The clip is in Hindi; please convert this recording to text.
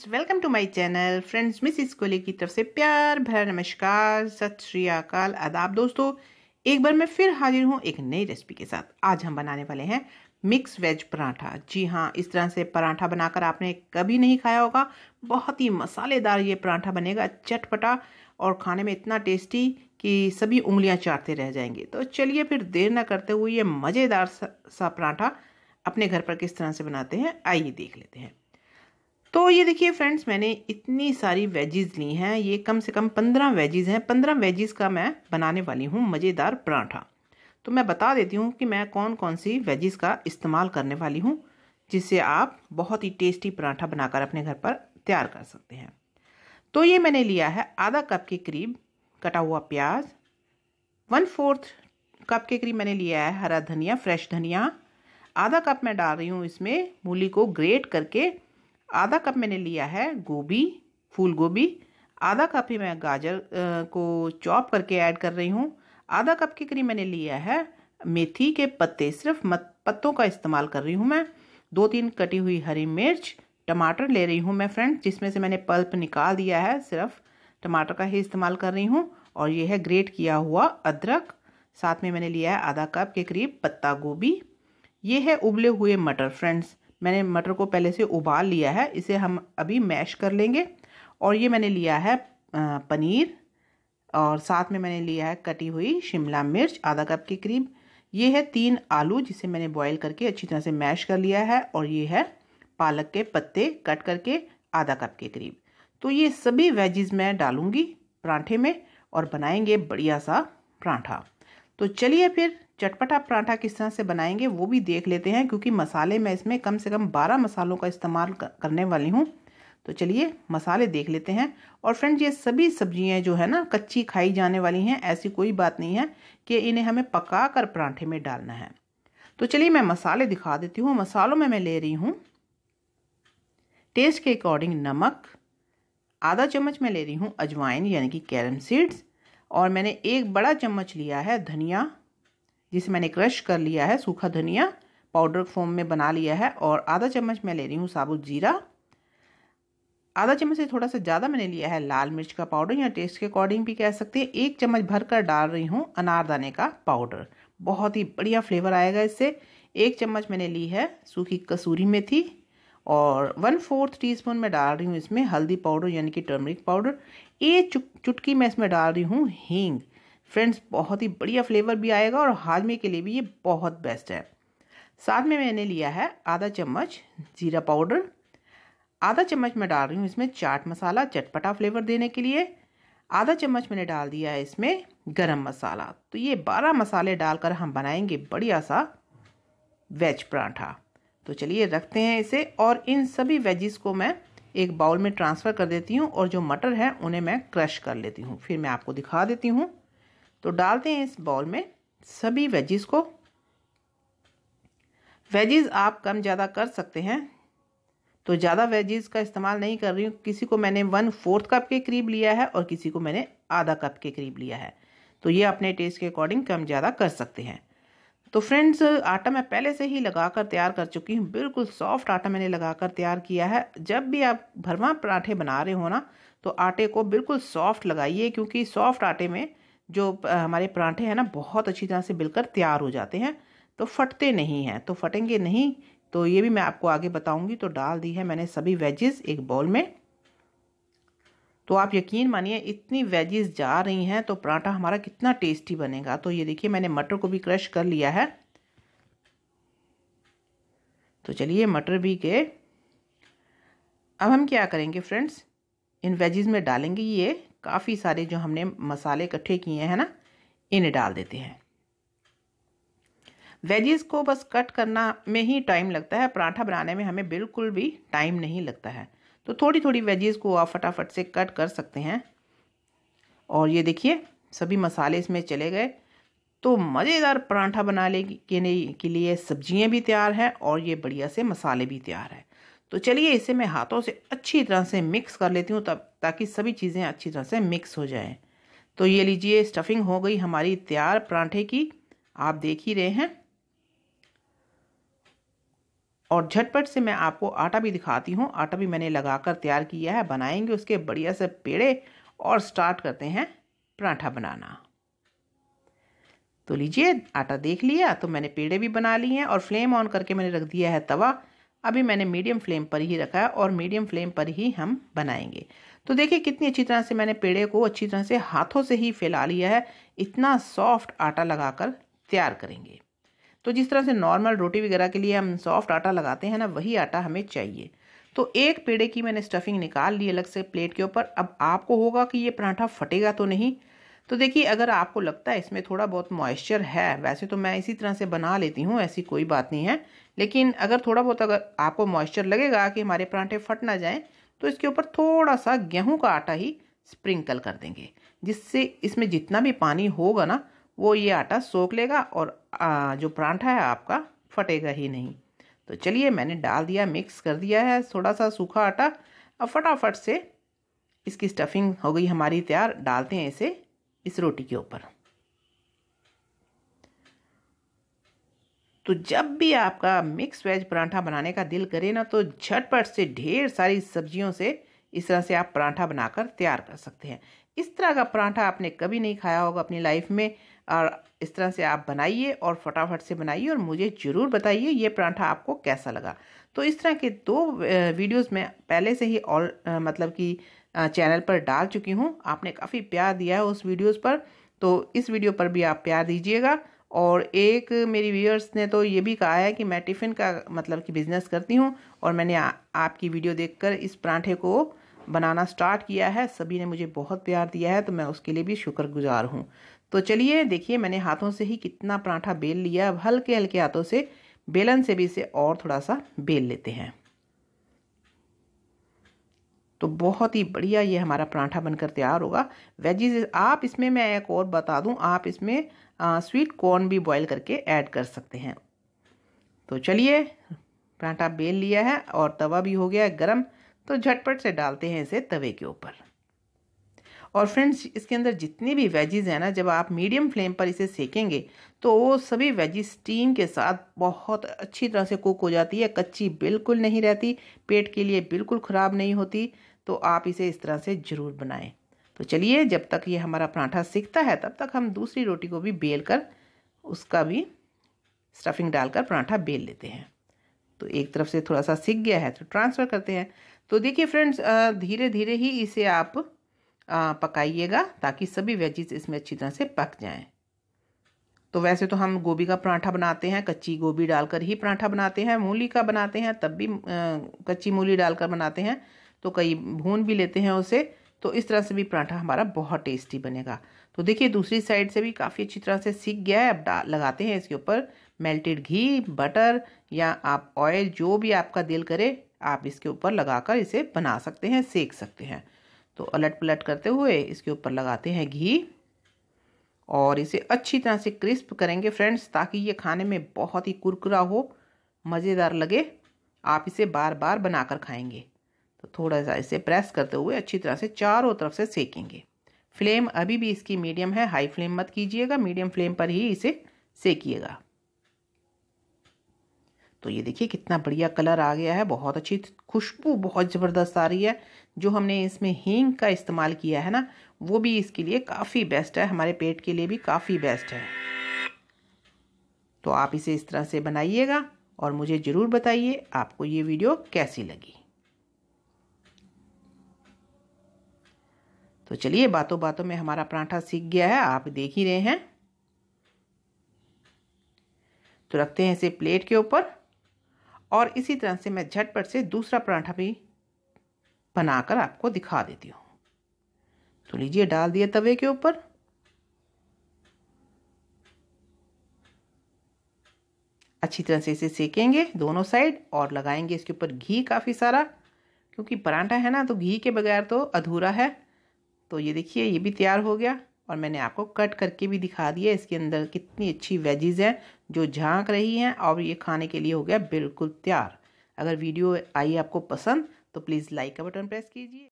friends welcome to my channel friends Mrs Kohli की तरफ से प्यार भरा नमस्कार सत श्री अकाल आदाब दोस्तों एक बार मैं फिर हाजिर हूँ एक नई रेसिपी के साथ आज हम बनाने वाले हैं मिक्स वेज पराठा जी हाँ इस तरह से पराठा बनाकर आपने कभी नहीं खाया होगा बहुत ही मसालेदार ये पराठा बनेगा चटपटा और खाने में इतना टेस्टी कि सभी उंगलियाँ चाटते रह जाएंगे तो चलिए फिर देर ना करते हुए ये मज़ेदार सा, सा पराठा अपने घर पर किस तरह से बनाते हैं आइए देख लेते हैं तो ये देखिए फ्रेंड्स मैंने इतनी सारी वेजीज़ ली हैं ये कम से कम पंद्रह वेजीज़ हैं पंद्रह वेजीज़ का मैं बनाने वाली हूँ मज़ेदार पराठा तो मैं बता देती हूँ कि मैं कौन कौन सी वेजीज़ का इस्तेमाल करने वाली हूँ जिससे आप बहुत ही टेस्टी पराठा बनाकर अपने घर पर तैयार कर सकते हैं तो ये मैंने लिया है आधा कप के करीब कटा हुआ प्याज वन फोर्थ कप के करीब मैंने लिया है हरा धनिया फ्रेश धनिया आधा कप मैं डाल रही हूँ इसमें मूली को ग्रेट करके आधा कप मैंने लिया है गोभी फूल गोभी आधा कप ही मैं गाजर को चॉप करके ऐड कर रही हूँ आधा कप के करीब मैंने लिया है मेथी के पत्ते सिर्फ मत पत्तों का इस्तेमाल कर रही हूँ मैं दो तीन कटी हुई हरी मिर्च टमाटर ले रही हूँ मैं फ्रेंड जिसमें से मैंने पल्प निकाल दिया है सिर्फ टमाटर का ही इस्तेमाल कर रही हूँ और ये है ग्रेट किया हुआ अदरक साथ में मैंने लिया है आधा कप के करीब पत्ता गोभी ये है उबले हुए मटर फ्रेंड्स मैंने मटर को पहले से उबाल लिया है इसे हम अभी मैश कर लेंगे और ये मैंने लिया है पनीर और साथ में मैंने लिया है कटी हुई शिमला मिर्च आधा कप के करीब ये है तीन आलू जिसे मैंने बॉईल करके अच्छी तरह से मैश कर लिया है और ये है पालक के पत्ते कट करके आधा कप के करीब तो ये सभी वेजिज़ मैं डालूँगी परांठे में और बनाएंगे बढ़िया सा परांठा तो चलिए फिर चटपटा पराठा किस तरह से बनाएंगे वो भी देख लेते हैं क्योंकि मसाले मैं इसमें कम से कम बारह मसालों का इस्तेमाल करने वाली हूँ तो चलिए मसाले देख लेते हैं और फ्रेंड्स ये सभी सब्जियाँ जो है ना कच्ची खाई जाने वाली हैं ऐसी कोई बात नहीं है कि इन्हें हमें पका कर पराठे में डालना है तो चलिए मैं मसाले दिखा देती हूँ मसालों में मैं ले रही हूँ टेस्ट के अकॉर्डिंग नमक आधा चम्मच मैं ले रही हूँ अजवाइन यानी कि कैरम सीड्स और मैंने एक बड़ा चम्मच लिया है धनिया जिसे मैंने क्रश कर लिया है सूखा धनिया पाउडर फॉर्म में बना लिया है और आधा चम्मच मैं ले रही हूँ साबुत जीरा आधा चम्मच से थोड़ा सा ज़्यादा मैंने लिया है लाल मिर्च का पाउडर या टेस्ट के अकॉर्डिंग भी कह सकते हैं एक चम्मच भर कर डाल रही हूँ अनारदाने का पाउडर बहुत ही बढ़िया फ्लेवर आएगा इससे एक चम्मच मैंने ली है सूखी कसूरी मेथी और वन फोर्थ टी स्पून मैं डाल रही हूँ इसमें हल्दी पाउडर यानी कि टर्मरिक पाउडर एक चुटकी मैं इसमें डाल रही हूँ हींग फ्रेंड्स बहुत ही बढ़िया फ्लेवर भी आएगा और हाजमे के लिए भी ये बहुत बेस्ट है साथ में मैंने लिया है आधा चम्मच ज़ीरा पाउडर आधा चम्मच मैं डाल रही हूँ इसमें चाट मसाला चटपटा फ्लेवर देने के लिए आधा चम्मच मैंने डाल दिया है इसमें गरम मसाला तो ये बारह मसाले डालकर हम बनाएंगे बढ़िया सा वेज पराठा तो चलिए रखते हैं इसे और इन सभी वेजिस को मैं एक बाउल में ट्रांसफ़र कर देती हूँ और जो मटर है उन्हें मैं क्रश कर लेती हूँ फिर मैं आपको दिखा देती हूँ तो डालते हैं इस बॉल में सभी वेजिस को वेजिस आप कम ज़्यादा कर सकते हैं तो ज़्यादा वेजिस का इस्तेमाल नहीं कर रही हूँ किसी को मैंने वन फोर्थ कप के करीब लिया है और किसी को मैंने आधा कप के करीब लिया है तो ये अपने टेस्ट के अकॉर्डिंग कम ज़्यादा कर सकते हैं तो फ्रेंड्स आटा मैं पहले से ही लगा कर तैयार कर चुकी हूँ बिल्कुल सॉफ्ट आटा मैंने लगा कर तैयार किया है जब भी आप भरवा पराठे बना रहे हो ना तो आटे को बिल्कुल सॉफ्ट लगाइए क्योंकि सॉफ्ट आटे में जो हमारे परांठे हैं ना बहुत अच्छी तरह से बिलकर तैयार हो जाते हैं तो फटते नहीं हैं तो फटेंगे नहीं तो ये भी मैं आपको आगे बताऊंगी तो डाल दी है मैंने सभी वेजेस एक बाउल में तो आप यकीन मानिए इतनी वेजेस जा रही हैं तो पराठा हमारा कितना टेस्टी बनेगा तो ये देखिए मैंने मटर को भी क्रश कर लिया है तो चलिए मटर भी गए अब हम क्या करेंगे फ्रेंड्स इन वेजेस में डालेंगे ये काफ़ी सारे जो हमने मसाले इकट्ठे किए हैं ना इन्हें डाल देते हैं वेजेस को बस कट करना में ही टाइम लगता है पराठा बनाने में हमें बिल्कुल भी टाइम नहीं लगता है तो थोड़ी थोड़ी वेजेस को आप फटाफट से कट कर सकते हैं और ये देखिए सभी मसाले इसमें चले गए तो मज़ेदार पराठा बनाने के लिए सब्जियां भी तैयार हैं और ये बढ़िया से मसाले भी तैयार हैं तो चलिए इसे मैं हाथों से अच्छी तरह से मिक्स कर लेती हूँ तब ताकि सभी चीज़ें अच्छी तरह से मिक्स हो जाएं तो ये लीजिए स्टफिंग हो गई हमारी तैयार परांठे की आप देख ही रहे हैं और झटपट से मैं आपको आटा भी दिखाती हूँ आटा भी मैंने लगाकर तैयार किया है बनाएंगे उसके बढ़िया से पेड़े और स्टार्ट करते हैं पराठा बनाना तो लीजिए आटा देख लिया तो मैंने पेड़े भी बना लिए हैं और फ्लेम ऑन करके मैंने रख दिया है तवा अभी मैंने मीडियम फ्लेम पर ही रखा है और मीडियम फ्लेम पर ही हम बनाएंगे तो देखिए कितनी अच्छी तरह से मैंने पेड़े को अच्छी तरह से हाथों से ही फैला लिया है इतना सॉफ्ट आटा लगाकर तैयार करेंगे तो जिस तरह से नॉर्मल रोटी वगैरह के लिए हम सॉफ्ट आटा लगाते हैं ना वही आटा हमें चाहिए तो एक पेड़े की मैंने स्टफिंग निकाल ली अलग से प्लेट के ऊपर अब आपको होगा कि ये पराठा फटेगा तो नहीं तो देखिए अगर आपको लगता है इसमें थोड़ा बहुत मॉइस्चर है वैसे तो मैं इसी तरह से बना लेती हूँ ऐसी कोई बात नहीं है लेकिन अगर थोड़ा बहुत अगर आपको मॉइस्चर लगेगा कि हमारे परांठे फट ना जाएं तो इसके ऊपर थोड़ा सा गेहूं का आटा ही स्प्रिंकल कर देंगे जिससे इसमें जितना भी पानी होगा ना वो ये आटा सोख लेगा और आ, जो परांठा है आपका फटेगा ही नहीं तो चलिए मैंने डाल दिया मिक्स कर दिया है थोड़ा सा सूखा आटा अब फटाफट से इसकी स्टफिंग हो गई हमारी तैयार डालते हैं इसे इस रोटी के ऊपर तो जब भी आपका मिक्स वेज पराठा बनाने का दिल करे ना तो झटपट से ढेर सारी सब्जियों से इस तरह से आप पराठा बनाकर तैयार कर सकते हैं इस तरह का पराठा आपने कभी नहीं खाया होगा अपनी लाइफ में और इस तरह से आप बनाइए और फटाफट से बनाइए और मुझे ज़रूर बताइए ये पराठा आपको कैसा लगा तो इस तरह के दो वीडियोस मैं पहले से ही ऑल मतलब कि चैनल पर डाल चुकी हूँ आपने काफ़ी प्यार दिया है उस वीडियोस पर तो इस वीडियो पर भी आप प्यार दीजिएगा और एक मेरी व्यूअर्स ने तो ये भी कहा है कि मैं टिफ़िन का मतलब कि बिज़नेस करती हूँ और मैंने आ, आपकी वीडियो देखकर इस पराठे को बनाना स्टार्ट किया है सभी ने मुझे बहुत प्यार दिया है तो मैं उसके लिए भी शुक्रगुजार हूँ तो चलिए देखिए मैंने हाथों से ही कितना पराठा बेल लिया अब हल्के हल्के हाथों से बेलन से भी इसे और थोड़ा सा बेल लेते हैं तो बहुत ही बढ़िया ये हमारा पराठा बनकर तैयार होगा वेजीज आप इसमें मैं एक और बता दूं आप इसमें आ, स्वीट कॉर्न भी बॉईल करके ऐड कर सकते हैं तो चलिए पराठा बेल लिया है और तवा भी हो गया है गर्म तो झटपट से डालते हैं इसे तवे के ऊपर और फ्रेंड्स इसके अंदर जितनी भी वेजीज हैं ना जब आप मीडियम फ्लेम पर इसे सेकेंगे तो वो सभी वेजीज स्टीम के साथ बहुत अच्छी तरह से कुक हो जाती है कच्ची बिल्कुल नहीं रहती पेट के लिए बिल्कुल ख़राब नहीं होती तो आप इसे इस तरह से ज़रूर बनाएं तो चलिए जब तक ये हमारा पराठा सीखता है तब तक हम दूसरी रोटी को भी बेल कर उसका भी स्टफिंग डालकर पराठा बेल लेते हैं तो एक तरफ से थोड़ा सा सीख गया है तो ट्रांसफ़र करते हैं तो देखिए फ्रेंड्स धीरे धीरे ही इसे आप पकाइएगा ताकि सभी वेजिज इसमें अच्छी तरह से पक जाएँ तो वैसे तो हम गोभी का पराठा बनाते हैं कच्ची गोभी डालकर ही पराठा बनाते हैं मूली का बनाते हैं तब भी आ, कच्ची मूली डालकर बनाते हैं तो कई भून भी लेते हैं उसे तो इस तरह से भी पराठा हमारा बहुत टेस्टी बनेगा तो देखिए दूसरी साइड से भी काफ़ी अच्छी तरह से सीख गया है अब लगाते हैं इसके ऊपर मेल्टेड घी बटर या आप ऑयल जो भी आपका दिल करे आप इसके ऊपर लगाकर इसे बना सकते हैं सेक सकते हैं तो अलट पलट करते हुए इसके ऊपर लगाते हैं घी और इसे अच्छी तरह से क्रिस्प करेंगे फ्रेंड्स ताकि ये खाने में बहुत ही कुरकुरा हो मज़ेदार लगे आप इसे बार बार बनाकर खाएंगे तो थोड़ा सा इसे प्रेस करते हुए अच्छी तरह से चारों तरफ से सेकेंगे फ्लेम अभी भी इसकी मीडियम है हाई फ्लेम मत कीजिएगा मीडियम फ्लेम पर ही इसे सेकिएगा तो ये देखिए कितना बढ़िया कलर आ गया है बहुत अच्छी खुशबू बहुत ज़बरदस्त आ रही है जो हमने इसमें हींग का इस्तेमाल किया है ना वो भी इसके लिए काफ़ी बेस्ट है हमारे पेट के लिए भी काफ़ी बेस्ट है तो आप इसे इस तरह से बनाइएगा और मुझे ज़रूर बताइए आपको ये वीडियो कैसी लगी तो चलिए बातों बातों में हमारा पराठा सीख गया है आप देख ही रहे हैं तो रखते हैं इसे प्लेट के ऊपर और इसी तरह से मैं झटपट से दूसरा पराठा भी बनाकर आपको दिखा देती हूँ तो लीजिए डाल दिए तवे के ऊपर अच्छी तरह से इसे सेकेंगे दोनों साइड और लगाएंगे इसके ऊपर घी काफ़ी सारा क्योंकि पराठा है ना तो घी के बगैर तो अधूरा है तो ये देखिए ये भी तैयार हो गया और मैंने आपको कट करके भी दिखा दिया इसके अंदर कितनी अच्छी वेजीज़ हैं जो झांक रही हैं और ये खाने के लिए हो गया बिल्कुल तैयार अगर वीडियो आई आपको पसंद तो प्लीज़ लाइक का बटन प्रेस कीजिए